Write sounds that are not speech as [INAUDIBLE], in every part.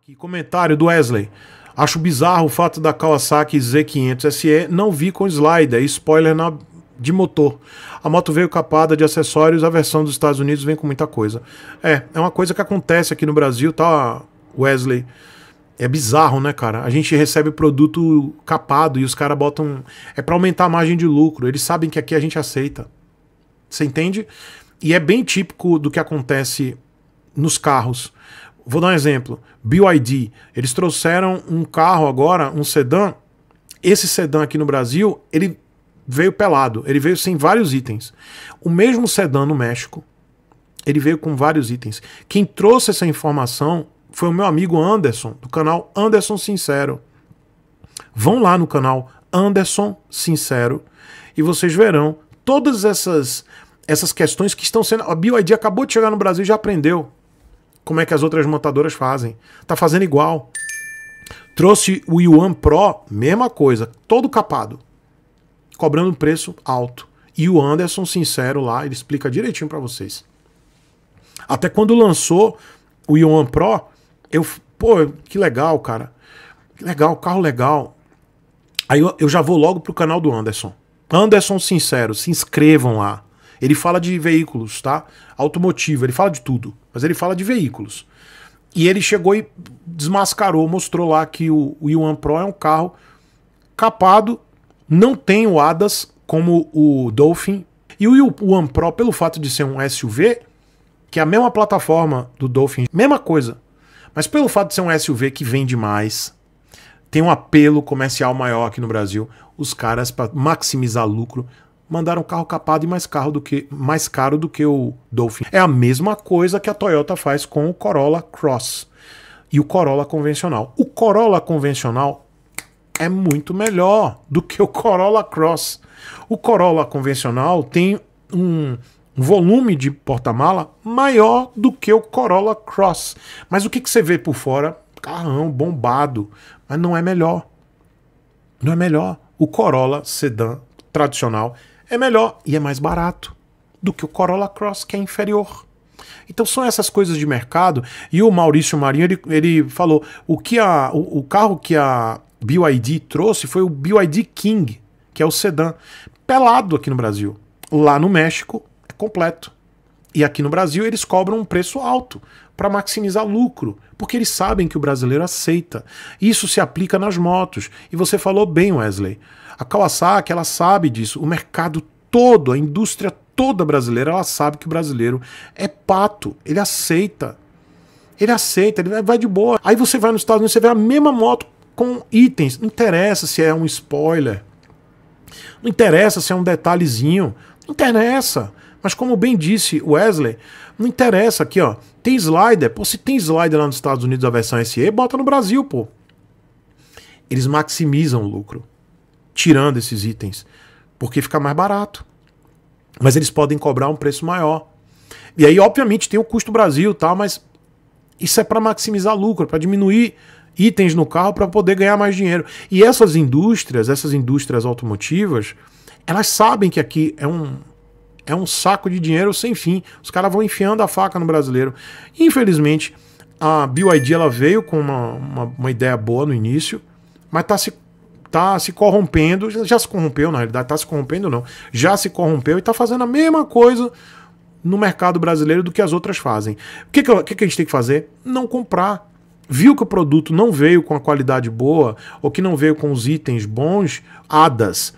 Aqui, comentário do Wesley. Acho bizarro o fato da Kawasaki Z500 SE não vir com slider e spoiler na, de motor. A moto veio capada de acessórios, a versão dos Estados Unidos vem com muita coisa. É, é uma coisa que acontece aqui no Brasil, tá, Wesley? É bizarro, né, cara? A gente recebe produto capado e os caras botam. É para aumentar a margem de lucro. Eles sabem que aqui a gente aceita. Você entende? E é bem típico do que acontece nos carros. Vou dar um exemplo. BYD. Eles trouxeram um carro agora, um sedã. Esse sedã aqui no Brasil, ele veio pelado. Ele veio sem vários itens. O mesmo sedã no México, ele veio com vários itens. Quem trouxe essa informação foi o meu amigo Anderson, do canal Anderson Sincero. Vão lá no canal Anderson Sincero e vocês verão todas essas essas questões que estão sendo. A BioID acabou de chegar no Brasil e já aprendeu como é que as outras montadoras fazem. Tá fazendo igual. Trouxe o Yuan Pro, mesma coisa, todo capado, cobrando um preço alto. E o Anderson, sincero lá, ele explica direitinho para vocês. Até quando lançou o Yuan Pro, eu, pô, que legal, cara. Que legal, carro legal. Aí eu, eu já vou logo pro canal do Anderson. Anderson Sincero, se inscrevam lá. Ele fala de veículos, tá? Automotivo, ele fala de tudo mas ele fala de veículos. E ele chegou e desmascarou, mostrou lá que o, o Yuan Pro é um carro capado, não tem o ADAS como o Dolphin. E o Yuan Pro, pelo fato de ser um SUV, que é a mesma plataforma do Dolphin, mesma coisa. Mas pelo fato de ser um SUV que vende mais, tem um apelo comercial maior aqui no Brasil, os caras, para maximizar lucro, mandaram carro capado e mais caro do que, mais caro do que o Dolphin. É a mesma coisa que a Toyota faz com o Corolla Cross e o Corolla convencional. O Corolla convencional é muito melhor do que o Corolla Cross. O Corolla convencional tem um volume de porta-mala maior do que o Corolla Cross. Mas o que, que você vê por fora? Carrão bombado, mas não é melhor. Não é melhor. O Corolla sedã tradicional é melhor e é mais barato do que o Corolla Cross, que é inferior. Então são essas coisas de mercado. E o Maurício Marinho ele, ele falou: o que a, o, o carro que a BYD trouxe foi o BYD King, que é o sedã, pelado aqui no Brasil. Lá no México é completo. E aqui no Brasil eles cobram um preço alto para maximizar lucro, porque eles sabem que o brasileiro aceita. Isso se aplica nas motos. E você falou bem, Wesley. A Kawasaki, ela sabe disso. O mercado todo, a indústria toda brasileira, ela sabe que o brasileiro é pato, ele aceita. Ele aceita, ele vai de boa. Aí você vai nos Estados Unidos, você vê a mesma moto com itens. Não interessa se é um spoiler. Não interessa se é um detalhezinho. Não interessa. Mas como bem disse Wesley, não interessa aqui, ó. Tem slider? Pô, se tem slider lá nos Estados Unidos a versão SE, bota no Brasil, pô. Eles maximizam o lucro tirando esses itens, porque fica mais barato. Mas eles podem cobrar um preço maior. E aí, obviamente, tem o custo Brasil, tal, mas isso é para maximizar lucro, para diminuir itens no carro para poder ganhar mais dinheiro. E essas indústrias, essas indústrias automotivas, elas sabem que aqui é um é um saco de dinheiro sem fim. Os caras vão enfiando a faca no brasileiro. Infelizmente, a BYD ela veio com uma, uma, uma ideia boa no início, mas está se tá se corrompendo, já, já se corrompeu na realidade, tá se corrompendo não, já se corrompeu e tá fazendo a mesma coisa no mercado brasileiro do que as outras fazem. O que, que, que, que a gente tem que fazer? Não comprar. Viu que o produto não veio com a qualidade boa ou que não veio com os itens bons, adas.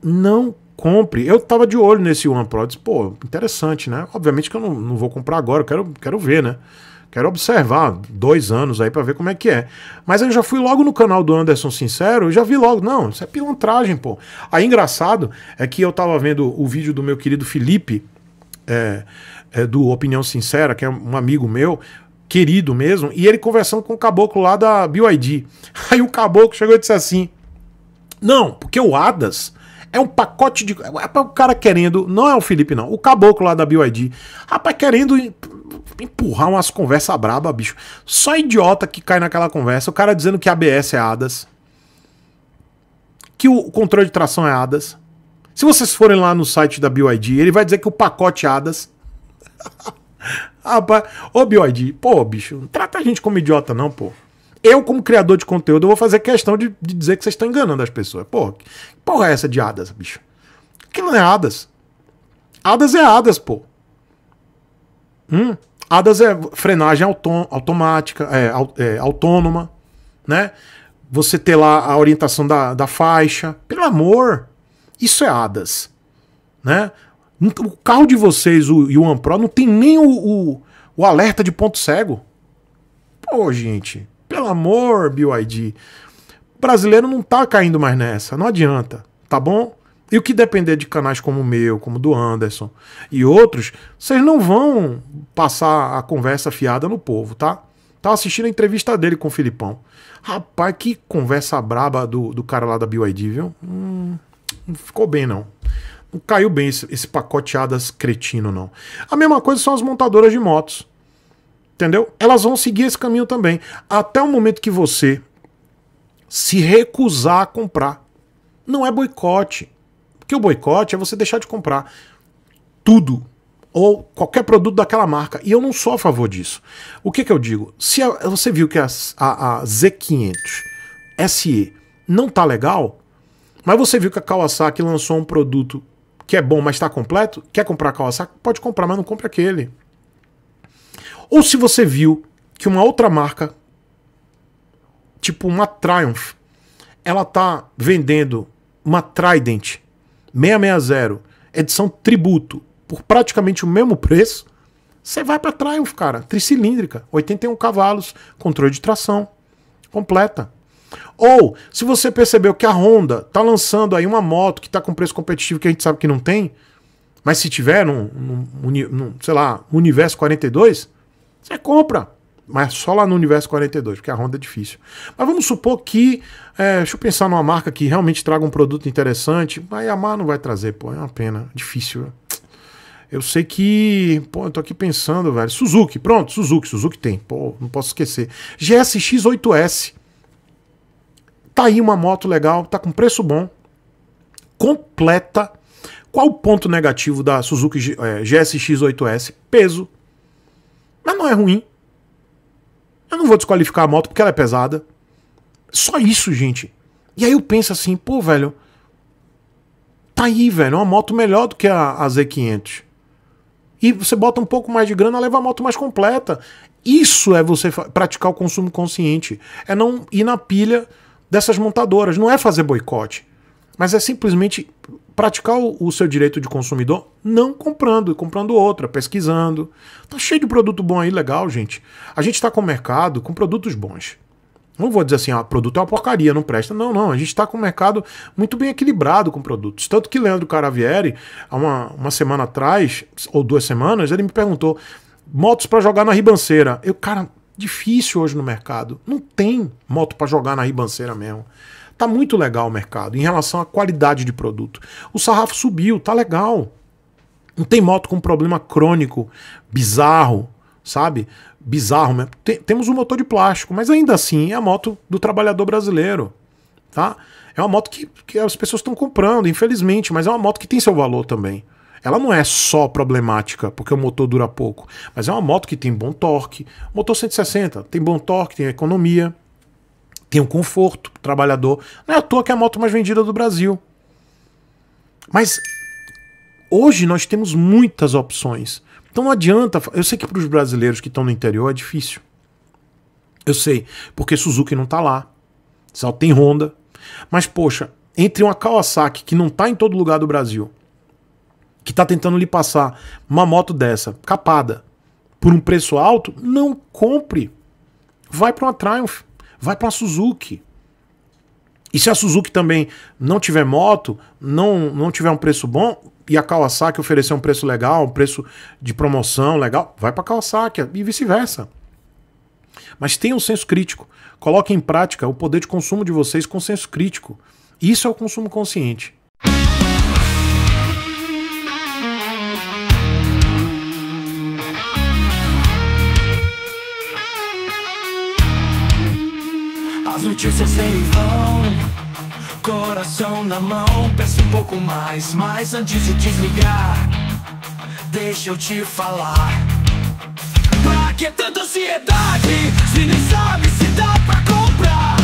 Não compre. Eu tava de olho nesse OnePro. Disse, pô, interessante, né? Obviamente que eu não, não vou comprar agora, eu quero, quero ver, né? Quero observar dois anos aí para ver como é que é. Mas eu já fui logo no canal do Anderson Sincero, já vi logo, não, isso é pilantragem, pô. Aí engraçado é que eu tava vendo o vídeo do meu querido Felipe, é, é, do Opinião Sincera, que é um amigo meu, querido mesmo, e ele conversando com o caboclo lá da BYD. [LAUGHS] Aí o caboclo chegou e disse assim: Não, porque o Adas é um pacote de. É o cara querendo. Não é o Felipe, não. O caboclo lá da BYD. Rapaz, querendo empurrar umas conversas braba, bicho. Só idiota que cai naquela conversa. O cara dizendo que ABS é ADAS. Que o controle de tração é ADAS. Se vocês forem lá no site da BYD, ele vai dizer que o pacote é ADAS. [LAUGHS] Rapaz, ô BYD, pô, bicho, não trata a gente como idiota, não, pô. Eu, como criador de conteúdo, eu vou fazer questão de, de dizer que vocês estão enganando as pessoas. Pô, que porra é essa de hadas, bicho? Aquilo não é hadas. Hadas é hadas, pô. Hum? Hadas é frenagem autom automática, é, é, autônoma, né? Você ter lá a orientação da, da faixa. Pelo amor, isso é hadas, né? O carro de vocês, o Yuan Pro, não tem nem o, o, o alerta de ponto cego. Pô, gente, amor, BYD. brasileiro não tá caindo mais nessa, não adianta, tá bom? E o que depender de canais como o meu, como o do Anderson e outros, vocês não vão passar a conversa fiada no povo, tá? Tava tá assistindo a entrevista dele com o Filipão. Rapaz, que conversa braba do, do cara lá da BYD, viu? Hum, não ficou bem, não. Não caiu bem esse, esse pacoteadas cretino, não. A mesma coisa são as montadoras de motos entendeu? Elas vão seguir esse caminho também. Até o momento que você se recusar a comprar. Não é boicote. Porque o boicote é você deixar de comprar tudo ou qualquer produto daquela marca. E eu não sou a favor disso. O que, que eu digo? Se a, você viu que a, a, a Z500 SE não tá legal, mas você viu que a Kawasaki lançou um produto que é bom, mas está completo, quer comprar a Kawasaki? Pode comprar, mas não compre aquele. Ou se você viu que uma outra marca, tipo uma Triumph, ela tá vendendo uma Trident 660, edição tributo, por praticamente o mesmo preço, você vai para Triumph, cara, tricilíndrica, 81 cavalos, controle de tração, completa. Ou, se você percebeu que a Honda tá lançando aí uma moto que tá com preço competitivo que a gente sabe que não tem, mas se tiver num, num, num sei lá, Universo 42, você compra, mas só lá no universo 42, porque a Honda é difícil. Mas vamos supor que, é, deixa eu pensar numa marca que realmente traga um produto interessante, a Yamaha não vai trazer, pô, é uma pena, difícil. Eu sei que, pô, eu tô aqui pensando, velho, Suzuki, pronto, Suzuki, Suzuki tem, pô, não posso esquecer. GSX-8S, tá aí uma moto legal, tá com preço bom, completa. Qual o ponto negativo da Suzuki é, GSX-8S? Peso mas não é ruim. Eu não vou desqualificar a moto porque ela é pesada. Só isso, gente. E aí eu penso assim, pô, velho. Tá aí, velho, uma moto melhor do que a, a Z500. E você bota um pouco mais de grana, leva a moto mais completa. Isso é você praticar o consumo consciente. É não ir na pilha dessas montadoras. Não é fazer boicote. Mas é simplesmente praticar o seu direito de consumidor não comprando, comprando outra, pesquisando. Tá cheio de produto bom aí, legal, gente. A gente está com o mercado com produtos bons. Não vou dizer assim, ah, produto é uma porcaria, não presta. Não, não. A gente está com o mercado muito bem equilibrado com produtos. Tanto que Leandro Caravieri, há uma, uma semana atrás, ou duas semanas, ele me perguntou: motos para jogar na ribanceira. Eu, cara, difícil hoje no mercado. Não tem moto para jogar na ribanceira mesmo. Tá muito legal o mercado em relação à qualidade de produto. O sarrafo subiu, tá legal. Não tem moto com problema crônico, bizarro, sabe? Bizarro mesmo. Tem, temos um motor de plástico, mas ainda assim é a moto do trabalhador brasileiro, tá? É uma moto que, que as pessoas estão comprando, infelizmente, mas é uma moto que tem seu valor também. Ela não é só problemática, porque o motor dura pouco, mas é uma moto que tem bom torque. Motor 160 tem bom torque, tem economia, tem um conforto pro trabalhador. Não é à toa que é a moto mais vendida do Brasil. Mas hoje nós temos muitas opções. Então não adianta. Eu sei que para os brasileiros que estão no interior é difícil. Eu sei, porque Suzuki não está lá. Só tem Honda. Mas, poxa, entre uma Kawasaki que não está em todo lugar do Brasil, que está tentando lhe passar uma moto dessa, capada, por um preço alto, não compre. Vai para uma Triumph vai para a Suzuki. E se a Suzuki também não tiver moto, não, não tiver um preço bom, e a Kawasaki oferecer um preço legal, um preço de promoção legal, vai para a Kawasaki e vice-versa. Mas tenha um senso crítico. Coloque em prática o poder de consumo de vocês com senso crítico. Isso é o consumo consciente. As notícias vêm e vão Coração na mão Peço um pouco mais Mas antes de desligar Deixa eu te falar Pra que tanta ansiedade Se nem sabe se dá pra comprar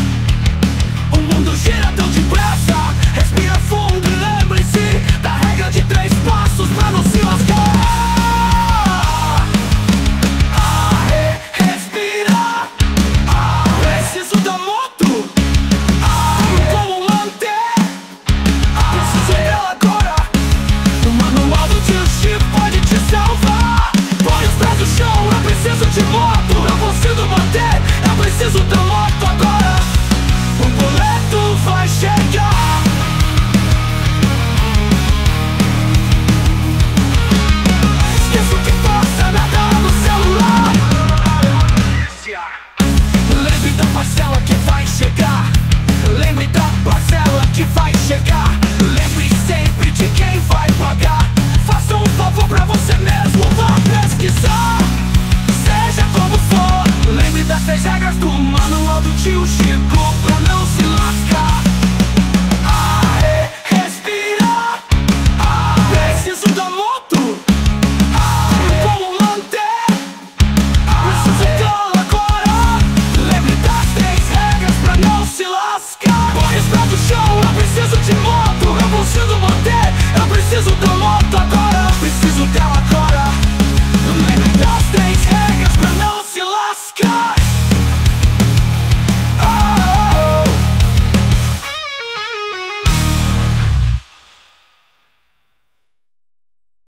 O mundo gira tão depressa Respira fundo e lembre-se Da regra de três passos pra não se lascar